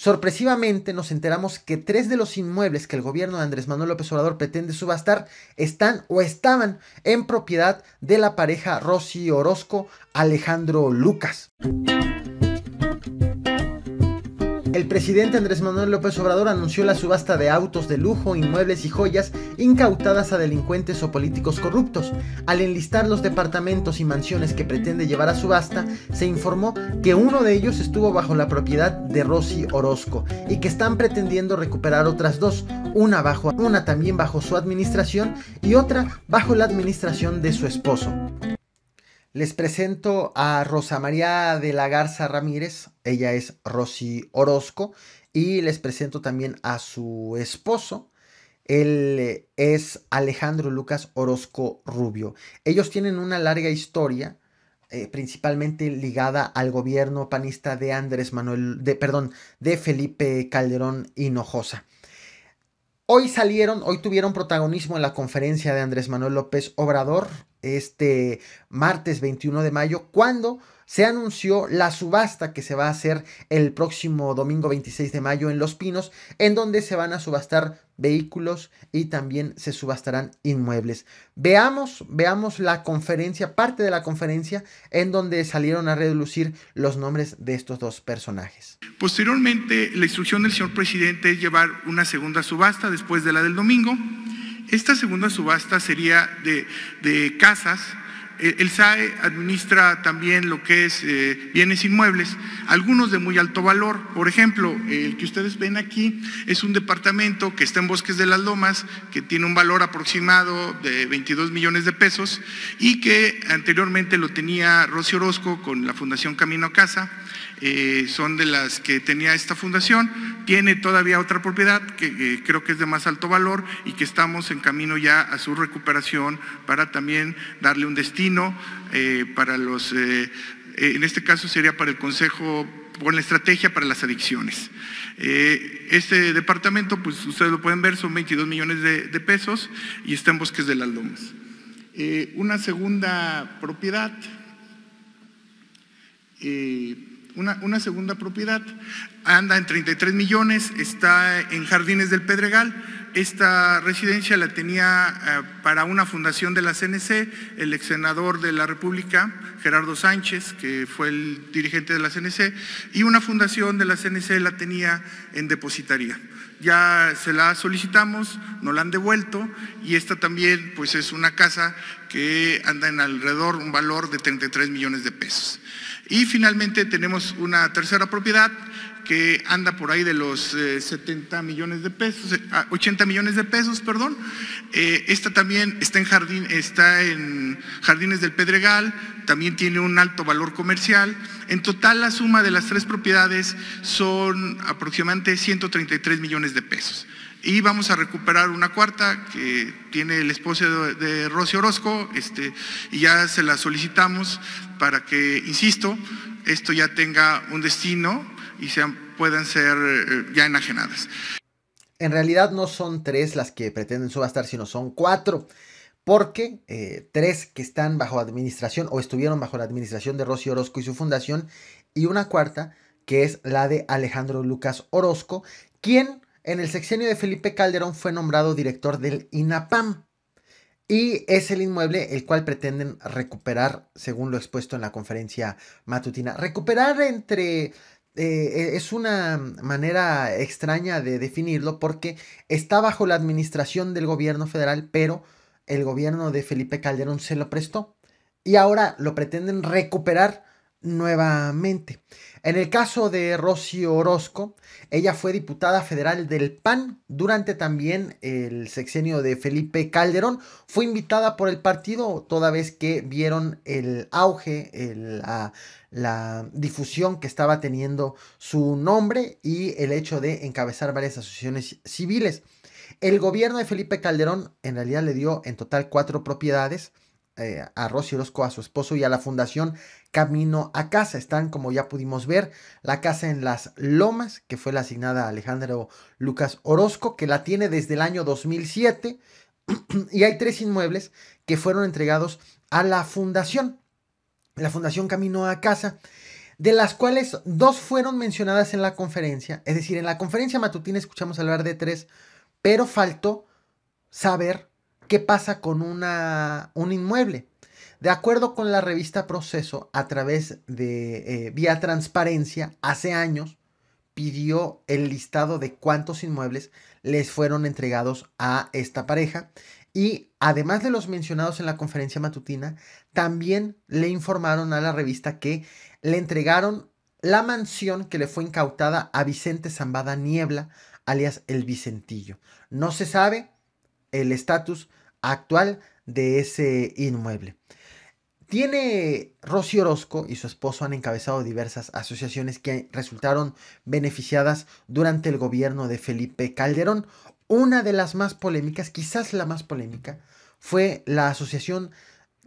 Sorpresivamente nos enteramos que tres de los inmuebles que el gobierno de Andrés Manuel López Obrador pretende subastar están o estaban en propiedad de la pareja Rosy Orozco Alejandro Lucas. El presidente Andrés Manuel López Obrador anunció la subasta de autos de lujo, inmuebles y joyas incautadas a delincuentes o políticos corruptos. Al enlistar los departamentos y mansiones que pretende llevar a subasta, se informó que uno de ellos estuvo bajo la propiedad de Rosy Orozco y que están pretendiendo recuperar otras dos, una, bajo, una también bajo su administración y otra bajo la administración de su esposo. Les presento a Rosa María de la Garza Ramírez, ella es Rosy Orozco, y les presento también a su esposo, él eh, es Alejandro Lucas Orozco Rubio. Ellos tienen una larga historia, eh, principalmente ligada al gobierno panista de Andrés Manuel, de, perdón, de Felipe Calderón Hinojosa. Hoy salieron, hoy tuvieron protagonismo en la conferencia de Andrés Manuel López Obrador este martes 21 de mayo, cuando se anunció la subasta que se va a hacer el próximo domingo 26 de mayo en Los Pinos, en donde se van a subastar vehículos y también se subastarán inmuebles. Veamos, veamos la conferencia, parte de la conferencia, en donde salieron a relucir los nombres de estos dos personajes. Posteriormente, la instrucción del señor presidente es llevar una segunda subasta después de la del domingo. Esta segunda subasta sería de, casas. El SAE administra también lo que es eh, bienes inmuebles, algunos de muy alto valor. Por ejemplo, el que ustedes ven aquí es un departamento que está en Bosques de las Lomas, que tiene un valor aproximado de 22 millones de pesos y que anteriormente lo tenía Rocío Orozco con la Fundación Camino a Casa. Eh, son de las que tenía esta fundación. Tiene todavía otra propiedad que eh, creo que es de más alto valor y que estamos en camino ya a su recuperación para también darle un destino eh, para los, en este caso sería para el Consejo con la estrategia para las adicciones. este departamento, pues ustedes lo pueden ver, son 22 millones de, pesos y está en Bosques de las Lomas. una segunda propiedad una, segunda propiedad. Anda en 33 millones, está en Jardines del Pedregal. Esta residencia la tenía eh, para una fundación de la CNC el ex senador de la República, Gerardo Sánchez, que fue el dirigente de la CNC, y una fundación de la CNC la tenía en depositaría. Ya se la solicitamos, no la han devuelto y esta también pues es una casa que anda en alrededor un valor de 33 millones de pesos. Y finalmente tenemos una tercera propiedad que anda por ahí de los 70 eh, millones de pesos, 80 eh, ah, millones de pesos, perdón. Eh, esta también está en, jardín, está en Jardines del Pedregal, también tiene un alto valor comercial. En total la suma de las tres propiedades son aproximadamente 133 millones de pesos. Y vamos a recuperar una cuarta que tiene el esposo de, de Orozco, este, y ya se la solicitamos para que, insisto, esto ya tenga un destino y sean, puedan ser eh, ya enajenadas. En realidad no son tres las que pretenden subastar, sino son cuatro porque eh, tres que están bajo administración o estuvieron bajo la administración de Rocío Orozco y su fundación, y una cuarta que es la de Alejandro Lucas Orozco, quien en el sexenio de Felipe Calderón fue nombrado director del INAPAM y es el inmueble el cual pretenden recuperar, según lo expuesto en la conferencia matutina. Recuperar entre... Eh, e, es una manera extraña de definirlo porque está bajo la administración del gobierno federal, pero el gobierno de Felipe Calderón se lo prestó y ahora lo pretenden recuperar nuevamente. En el caso de Rocío Orozco, ella fue diputada federal del PAN durante también el sexenio de Felipe Calderón. Fue invitada por el partido toda vez que vieron el auge, la, difusión que estaba teniendo su nombre y el hecho de encabezar varias asociaciones civiles. El gobierno de Felipe Calderón en realidad le dio en total cuatro propiedades eh, a Rosy Orozco, a su esposo y a la fundación Camino a Casa. Están, como ya pudimos ver, la casa en Las Lomas, que fue la asignada a Alejandro Lucas Orozco, que la tiene desde el año 2007. y hay tres inmuebles que fueron entregados a la fundación, la fundación Camino a Casa de las cuales dos fueron mencionadas en la conferencia, es decir, en la conferencia matutina escuchamos hablar de tres, pero faltó saber ¿Qué pasa con una, un inmueble? De acuerdo con la revista Proceso, a través de eh, vía transparencia, hace años pidió el listado de cuántos inmuebles les fueron entregados a esta pareja y además de los mencionados en la conferencia matutina, también le informaron a la revista que le entregaron la mansión que le fue incautada a Vicente Zambada Niebla, alias el Vicentillo. No se sabe el estatus actual de ese inmueble. Tiene Rocío Orozco y su esposo han encabezado diversas asociaciones que resultaron beneficiadas durante el gobierno de Felipe Calderón. Una de las más polémicas, quizás la más polémica, fue la asociación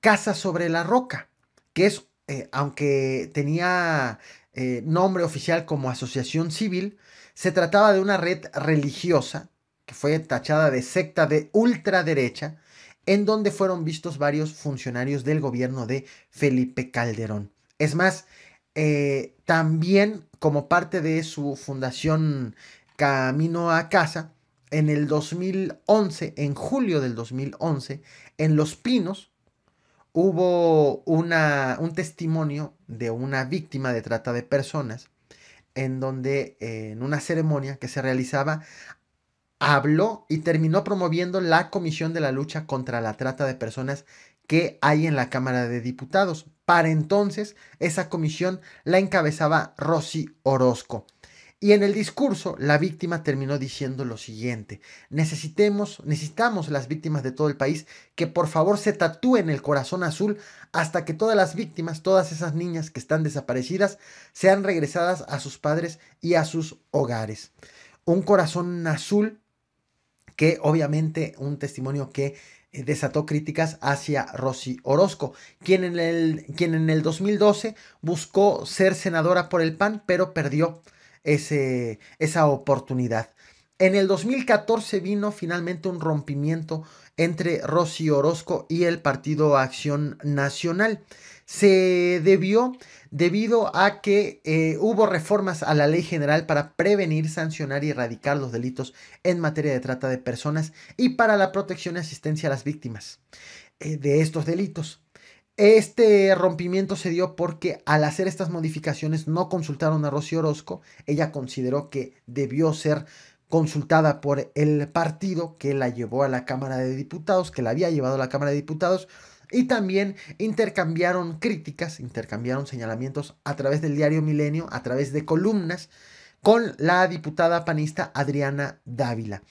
Casa sobre la Roca, que es, eh, aunque tenía eh, nombre oficial como asociación civil, se trataba de una red religiosa que fue tachada de secta de ultraderecha, en donde fueron vistos varios funcionarios del gobierno de Felipe Calderón. Es más, eh, también como parte de su fundación Camino a Casa, en el 2011, en julio del 2011, en Los Pinos, hubo una, un testimonio de una víctima de trata de personas en donde eh, en una ceremonia que se realizaba habló y terminó promoviendo la Comisión de la Lucha contra la Trata de Personas que hay en la Cámara de Diputados. Para entonces, esa comisión la encabezaba Rosy Orozco. Y en el discurso, la víctima terminó diciendo lo siguiente: necesitemos, necesitamos las víctimas de todo el país que por favor se tatúen el corazón azul hasta que todas las víctimas, todas esas niñas que están desaparecidas, sean regresadas a sus padres y a sus hogares. Un corazón azul que obviamente un testimonio que eh, desató críticas hacia Rosy Orozco, quien en, el, quien en el 2012 buscó ser senadora por el PAN, pero perdió ese, esa oportunidad. En el 2014 vino finalmente un rompimiento entre Rosy Orozco y el Partido Acción Nacional se debió debido a que eh, hubo reformas a la ley general para prevenir, sancionar y erradicar los delitos en materia de trata de personas y para la protección y asistencia a las víctimas eh, de estos delitos. Este rompimiento se dio porque al hacer estas modificaciones no consultaron a Rocío Orozco. Ella consideró que debió ser consultada por el partido que la llevó a la Cámara de Diputados, que la había llevado a la Cámara de Diputados y también intercambiaron críticas, intercambiaron señalamientos a través del diario Milenio, a través de columnas, con la diputada panista Adriana Dávila.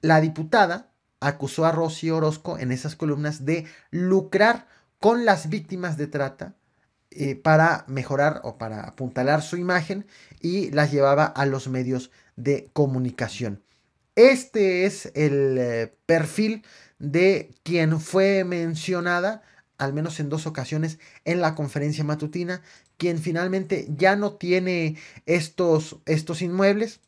La diputada acusó a Rocío Orozco en esas columnas de lucrar con las víctimas de trata eh, para mejorar o para apuntalar su imagen y las llevaba a los medios de comunicación. Este es el eh, perfil de quien fue mencionada al menos en dos ocasiones en la conferencia matutina, quien finalmente ya no tiene estos, estos inmuebles.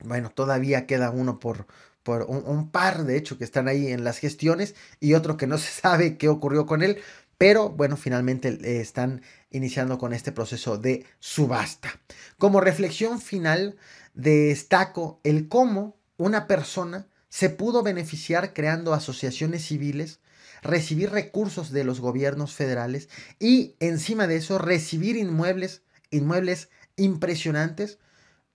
Bueno, todavía queda uno por, por un, par, de hecho, que están ahí en las gestiones y otro que no se sabe qué ocurrió con él, pero bueno, finalmente eh, están iniciando con este proceso de subasta. Como reflexión final, destaco el cómo una persona se pudo beneficiar creando asociaciones civiles recibir recursos de los gobiernos federales y encima de eso recibir inmuebles, inmuebles impresionantes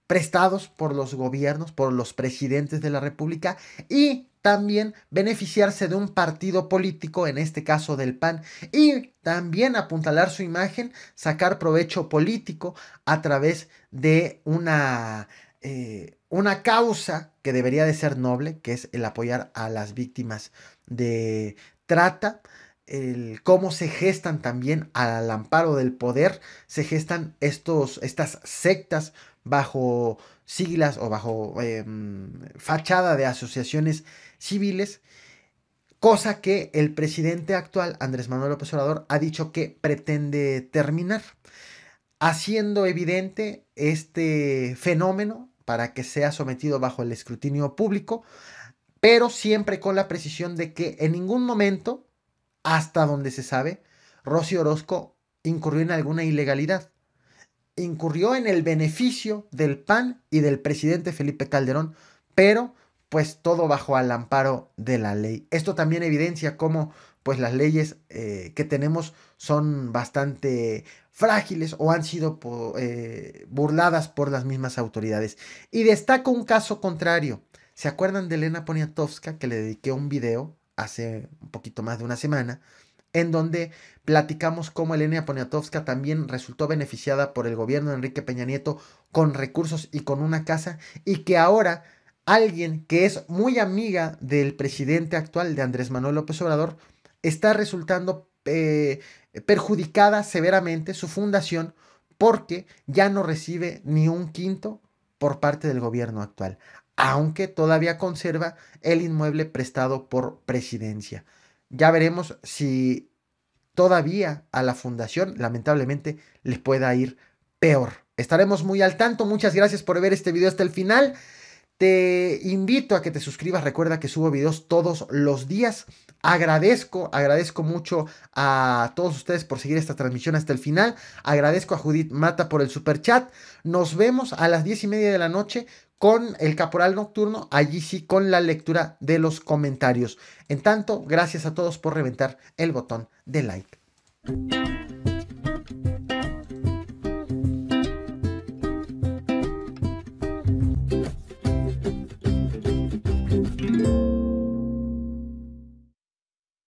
prestados por los gobiernos, por los presidentes de la República y también beneficiarse de un partido político, en este caso del PAN, y también apuntalar su imagen, sacar provecho político a través de una, eh, una causa que debería de ser noble, que es el apoyar a las víctimas de, trata, el cómo se gestan también al amparo del poder, se gestan estos, estas sectas bajo siglas o bajo em, fachada de asociaciones civiles, cosa que el presidente actual, Andrés Manuel López Obrador, ha dicho que pretende terminar, haciendo evidente este fenómeno para que sea sometido bajo el escrutinio público, pero siempre con la precisión de que en ningún momento, hasta donde se sabe, Rocío Orozco incurrió en alguna ilegalidad. Incurrió en el beneficio del PAN y del presidente Felipe Calderón, pero pues todo bajo al amparo de la ley. Esto también evidencia cómo pues las leyes eh, que tenemos son bastante frágiles o han sido eh, burladas por las mismas autoridades. Y destaco un caso contrario, ¿Se acuerdan de Elena Poniatowska que le dediqué un video hace un poquito más de una semana? En donde platicamos cómo Elena Poniatowska también resultó beneficiada por el gobierno de Enrique Peña Nieto con recursos y con una casa y que ahora alguien que es muy amiga del presidente actual de Andrés Manuel López Obrador está resultando eh, perjudicada severamente su fundación porque ya no recibe ni un quinto por parte del gobierno actual aunque todavía conserva el inmueble prestado por presidencia. Ya veremos si todavía a la fundación lamentablemente les pueda ir peor. Estaremos muy al tanto. Muchas gracias por ver este video hasta el final. Te invito a que te suscribas. Recuerda que subo videos todos los días. Agradezco, agradezco mucho a todos ustedes por seguir esta transmisión hasta el final. Agradezco a Judith Mata por el super chat. Nos vemos a las diez y media de la noche con el Caporal Nocturno. Allí sí, con la lectura de los comentarios. En tanto, gracias a todos por reventar el botón de like.